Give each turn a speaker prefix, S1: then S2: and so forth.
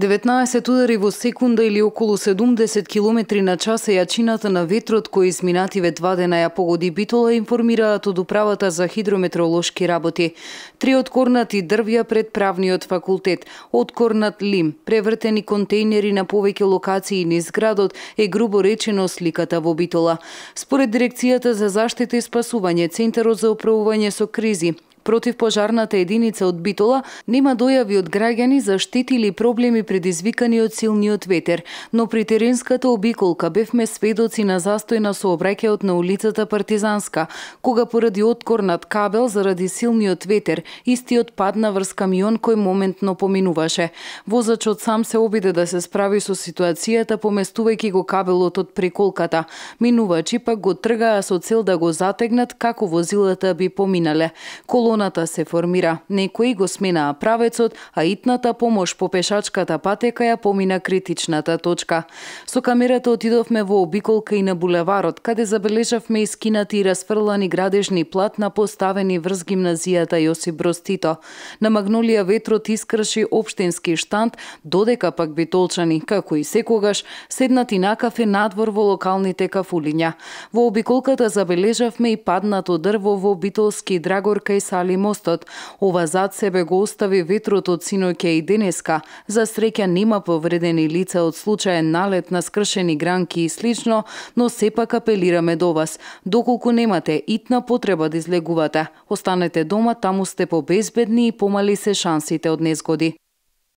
S1: 19 удари во секунда или околу 70 км на час е јачината на ветрот кој изминативе два дена ја погоди Битола, информираат од Управата за хидрометеоролошки работи. Три откорнати дрвја пред правниот факултет, откорнат лим, превртени контейнери на повеќе локации низ изградот е грубо речено сликата во Битола. Според Дирекцијата за заштита и спасување, Центарот за управување со кризи, Противпожарната единица од Битола нема дојави од граѓани за штети или проблеми предизвикани од силниот ветер, но при теренската обиколка бевме сведоци на застој на сообраќајот на улицата Партизанска, кога поради откор над кабел заради силниот ветер, истиот падна врз камион кој моментно поминуваше. Возачот сам се обиде да се справи со ситуацијата поместувајќи го кабелот од преколката. Минувачи пак го тргаа со цел да го затегнат како возилата би поминале. Колон колоната се формира. Некои го сменаа правецот, а итната помош по пешачката патека ја помина критичната точка. Со камерата отидовме во обиколка и на булеварот, каде забележавме искинати и расфрлани градежни платна поставени врз гимназијата Јосип Броз Тито. На Магнолија ветрот искрши општински штанд, додека пак битолчани, како и секогаш, седнати на кафе надвор во локалните кафулиња. Во обиколката забележавме и паднато дрво во Битолски Драгор кај Сали фали мостот. Ова зад себе го остави ветрот од синоќа и денеска. За среќа нема повредени лица од случаен налет на скршени гранки и слично, но сепак апелираме до вас. Доколку немате итна потреба да излегувате, останете дома, таму сте побезбедни и помали се шансите од незгоди.